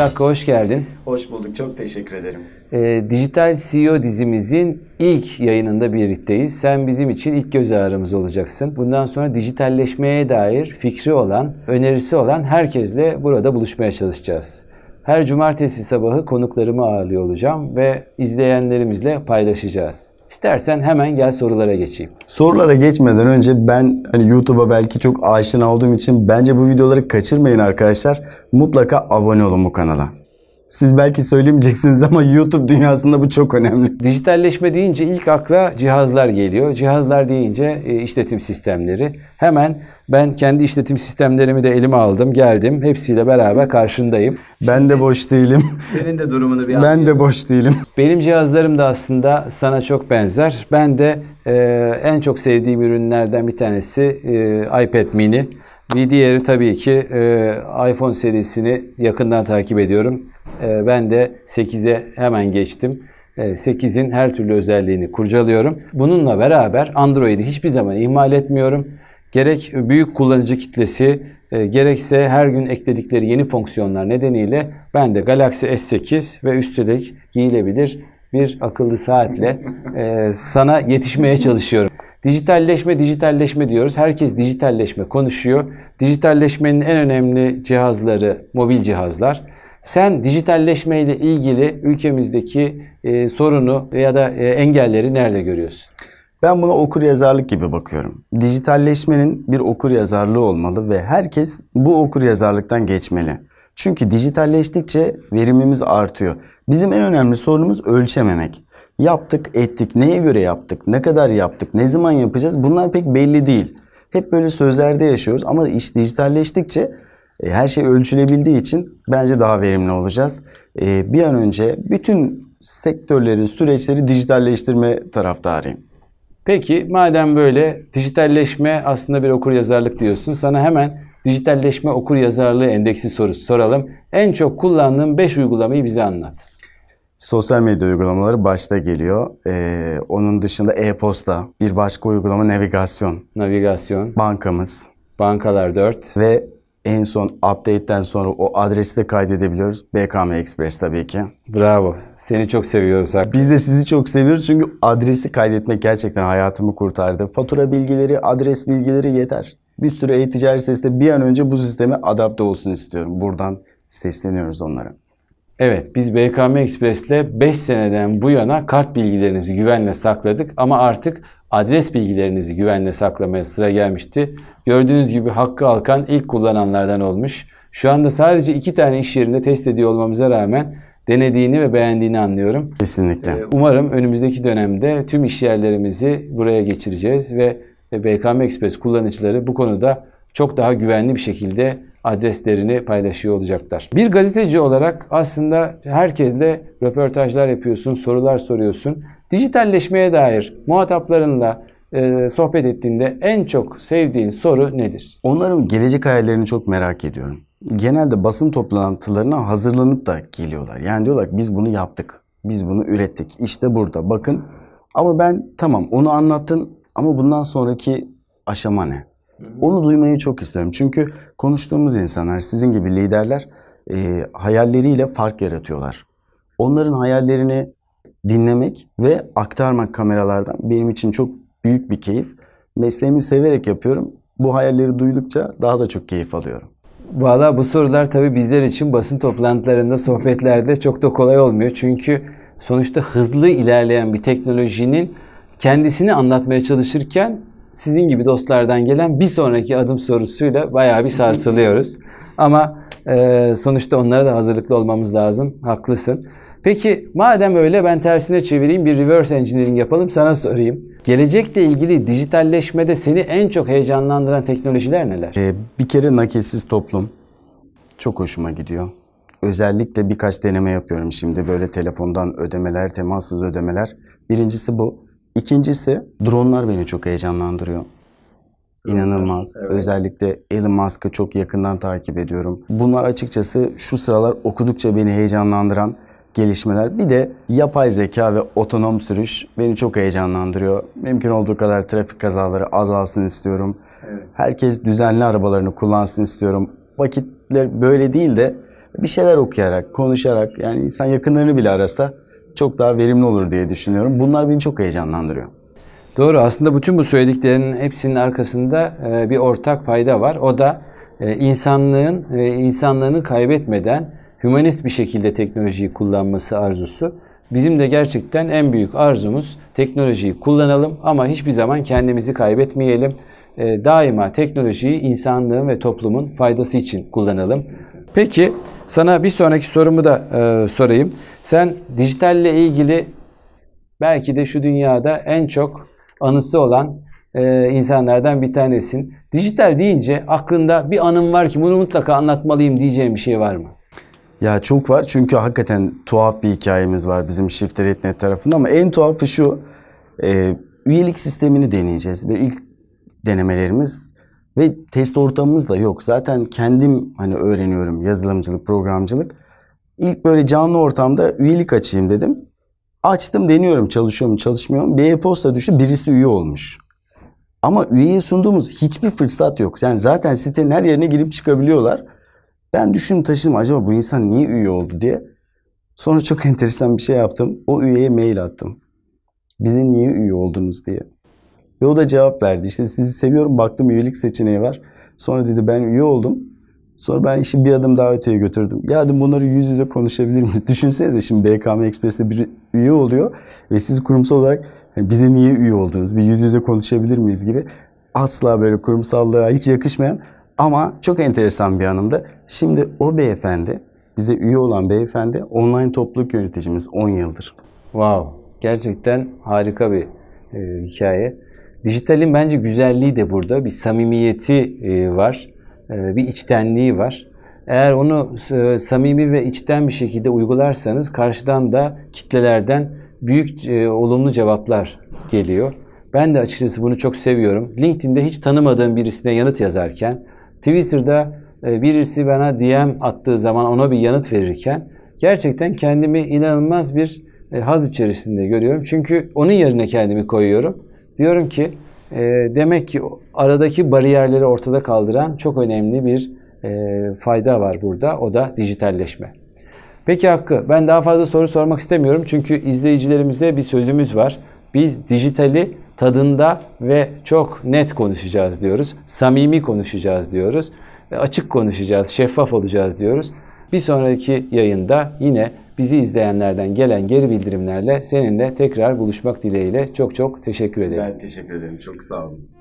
Evet Hakkı hoş geldin. Hoş bulduk. Çok teşekkür ederim. Ee, e, Dijital CEO dizimizin ilk yayınında birlikteyiz. Sen bizim için ilk göz ağrımız olacaksın. Bundan sonra dijitalleşmeye dair fikri olan, önerisi olan herkesle burada buluşmaya çalışacağız. Her cumartesi sabahı konuklarımı ağırlıyor olacağım ve izleyenlerimizle paylaşacağız. İstersen hemen gel sorulara geçeyim. Sorulara geçmeden önce ben hani YouTube'a belki çok aşina olduğum için bence bu videoları kaçırmayın arkadaşlar. Mutlaka abone olun bu kanala. Siz belki söylemeyeceksiniz ama YouTube dünyasında bu çok önemli. Dijitalleşme deyince ilk akla cihazlar geliyor. Cihazlar deyince e, işletim sistemleri. Hemen ben kendi işletim sistemlerimi de elime aldım, geldim. Hepsiyle beraber karşındayım. Ben Şimdi, de boş değilim. Senin de durumunu bir Ben de boş değilim. Benim cihazlarım da aslında sana çok benzer. Ben de e, en çok sevdiğim ürünlerden bir tanesi e, iPad mini. Bir diğeri tabii ki e, iPhone serisini yakından takip ediyorum. Ee, ben de 8'e hemen geçtim. 8'in ee, her türlü özelliğini kurcalıyorum. Bununla beraber Android'i hiçbir zaman ihmal etmiyorum. Gerek büyük kullanıcı kitlesi e, gerekse her gün ekledikleri yeni fonksiyonlar nedeniyle ben de Galaxy S8 ve üstelik giyilebilir bir akıllı saatle e, sana yetişmeye çalışıyorum. Dijitalleşme, dijitalleşme diyoruz. Herkes dijitalleşme konuşuyor. Dijitalleşmenin en önemli cihazları mobil cihazlar. Sen dijitalleşmeyle ilgili ülkemizdeki e, sorunu ya da e, engelleri nerede görüyorsun? Ben buna okur yazarlık gibi bakıyorum. Dijitalleşmenin bir okur yazarlığı olmalı ve herkes bu okur yazarlıktan geçmeli. Çünkü dijitalleştikçe verimimiz artıyor. Bizim en önemli sorunumuz ölçememek. Yaptık, ettik, neye göre yaptık, ne kadar yaptık, ne zaman yapacağız bunlar pek belli değil. Hep böyle sözlerde yaşıyoruz ama iş dijitalleştikçe e, her şey ölçülebildiği için bence daha verimli olacağız. E, bir an önce bütün sektörlerin süreçleri dijitalleştirme taraftarıyım. Peki madem böyle dijitalleşme aslında bir okur yazarlık diyorsun. Sana hemen dijitalleşme okur yazarlığı endeksi sorusu soralım. En çok kullandığın 5 uygulamayı bize anlat. Sosyal medya uygulamaları başta geliyor. Ee, onun dışında e-posta, bir başka uygulama navigasyon. Navigasyon. Bankamız. Bankalar 4. Ve en son update'ten sonra o adresi de kaydedebiliyoruz. BKM Express tabii ki. Bravo. Seni çok seviyoruz. Hakan. Biz de sizi çok seviyoruz çünkü adresi kaydetmek gerçekten hayatımı kurtardı. Fatura bilgileri, adres bilgileri yeter. Bir sürü e-ticaret sitesinde bir an önce bu sisteme adapte olsun istiyorum. Buradan sesleniyoruz onlara. Evet biz BKM Express'te 5 seneden bu yana kart bilgilerinizi güvenle sakladık ama artık adres bilgilerinizi güvenle saklamaya sıra gelmişti. Gördüğünüz gibi Hakkı Alkan ilk kullananlardan olmuş. Şu anda sadece iki tane iş yerinde test ediyor olmamıza rağmen denediğini ve beğendiğini anlıyorum. Kesinlikle. Ee, umarım önümüzdeki dönemde tüm iş yerlerimizi buraya geçireceğiz ve BKM Express kullanıcıları bu konuda çok daha güvenli bir şekilde adreslerini paylaşıyor olacaklar. Bir gazeteci olarak aslında herkesle röportajlar yapıyorsun, sorular soruyorsun. Dijitalleşmeye dair muhataplarınla e, sohbet ettiğinde en çok sevdiğin soru nedir? Onların gelecek hayallerini çok merak ediyorum. Genelde basın toplantılarına hazırlanıp da geliyorlar. Yani diyorlar biz bunu yaptık. Biz bunu ürettik. İşte burada bakın. Ama ben tamam onu anlattın ama bundan sonraki aşama ne? Onu duymayı çok isterim. Çünkü konuştuğumuz insanlar, sizin gibi liderler e, hayalleriyle fark yaratıyorlar. Onların hayallerini dinlemek ve aktarmak kameralardan benim için çok büyük bir keyif. Mesleğimi severek yapıyorum. Bu hayalleri duydukça daha da çok keyif alıyorum. Valla bu sorular tabii bizler için basın toplantılarında, sohbetlerde çok da kolay olmuyor. Çünkü sonuçta hızlı ilerleyen bir teknolojinin kendisini anlatmaya çalışırken sizin gibi dostlardan gelen bir sonraki adım sorusuyla bayağı bir sarsılıyoruz. Ama e, sonuçta onlara da hazırlıklı olmamız lazım. Haklısın. Peki madem öyle ben tersine çevireyim bir reverse engineering yapalım sana sorayım. Gelecekle ilgili dijitalleşmede seni en çok heyecanlandıran teknolojiler neler? Ee, bir kere nakilsiz toplum çok hoşuma gidiyor. Özellikle birkaç deneme yapıyorum şimdi böyle telefondan ödemeler, temassız ödemeler. Birincisi bu. İkincisi dronlar beni çok heyecanlandırıyor. İnanılmaz. Evet. Özellikle Elon Musk'ı çok yakından takip ediyorum. Bunlar açıkçası şu sıralar okudukça beni heyecanlandıran gelişmeler. Bir de yapay zeka ve otonom sürüş beni çok heyecanlandırıyor. Mümkün olduğu kadar trafik kazaları azalsın istiyorum. Evet. Herkes düzenli arabalarını kullansın istiyorum. Vakitler böyle değil de bir şeyler okuyarak, konuşarak yani insan yakınlarını bile arasa çok daha verimli olur diye düşünüyorum. Bunlar beni çok heyecanlandırıyor. Doğru. Aslında bütün bu söylediklerinin hepsinin arkasında e, bir ortak payda var. O da e, insanlığın e, insanlığını kaybetmeden hümanist bir şekilde teknolojiyi kullanması arzusu. Bizim de gerçekten en büyük arzumuz teknolojiyi kullanalım ama hiçbir zaman kendimizi kaybetmeyelim. Daima teknolojiyi insanlığın ve toplumun faydası için kullanalım. Peki sana bir sonraki sorumu da e, sorayım. Sen dijitalle ilgili belki de şu dünyada en çok anısı olan e, insanlardan bir tanesin. Dijital deyince aklında bir anım var ki bunu mutlaka anlatmalıyım diyeceğim bir şey var mı? Ya çok var çünkü hakikaten tuhaf bir hikayemiz var bizim Shift.net tarafında ama en tuhafı şu e, üyelik sistemini deneyeceğiz. Böyle ilk denemelerimiz ve test ortamımız da yok. Zaten kendim hani öğreniyorum yazılımcılık, programcılık. İlk böyle canlı ortamda üyelik açayım dedim. Açtım deniyorum çalışıyorum, çalışmıyorum. çalışmıyor Bir e-posta düştü birisi üye olmuş. Ama üyeye sunduğumuz hiçbir fırsat yok. Yani zaten sitenin her yerine girip çıkabiliyorlar. Ben düşündüm taşıdım acaba bu insan niye üye oldu diye. Sonra çok enteresan bir şey yaptım. O üyeye mail attım. Bize niye üye oldunuz diye. Ve o da cevap verdi. İşte sizi seviyorum baktım üyelik seçeneği var. Sonra dedi ben üye oldum. Sonra ben işi bir adım daha öteye götürdüm. Ya dedim bunları yüz yüze konuşabilir miyim? Düşünsenize şimdi BKM Express'te bir üye oluyor ve siz kurumsal olarak yani bize niye üye oldunuz? Bir yüz yüze konuşabilir miyiz gibi. Asla böyle kurumsallığa hiç yakışmayan ama çok enteresan bir anımda. Şimdi o beyefendi, bize üye olan beyefendi online topluluk yöneticimiz 10 yıldır. Wow, gerçekten harika bir e, hikaye. Dijitalin bence güzelliği de burada. Bir samimiyeti e, var, e, bir içtenliği var. Eğer onu e, samimi ve içten bir şekilde uygularsanız karşıdan da kitlelerden büyük olumlu cevaplar geliyor. Ben de açıkçası bunu çok seviyorum. LinkedIn'de hiç tanımadığım birisine yanıt yazarken, Twitter'da birisi bana DM attığı zaman ona bir yanıt verirken gerçekten kendimi inanılmaz bir haz içerisinde görüyorum. Çünkü onun yerine kendimi koyuyorum diyorum ki e, demek ki aradaki bariyerleri ortada kaldıran çok önemli bir e, fayda var burada. O da dijitalleşme. Peki Hakkı ben daha fazla soru sormak istemiyorum çünkü izleyicilerimize bir sözümüz var. Biz dijitali tadında ve çok net konuşacağız diyoruz. Samimi konuşacağız diyoruz. Açık konuşacağız, şeffaf olacağız diyoruz. Bir sonraki yayında yine bizi izleyenlerden gelen geri bildirimlerle seninle tekrar buluşmak dileğiyle çok çok teşekkür ederim. Ben teşekkür ederim. Çok sağ olun.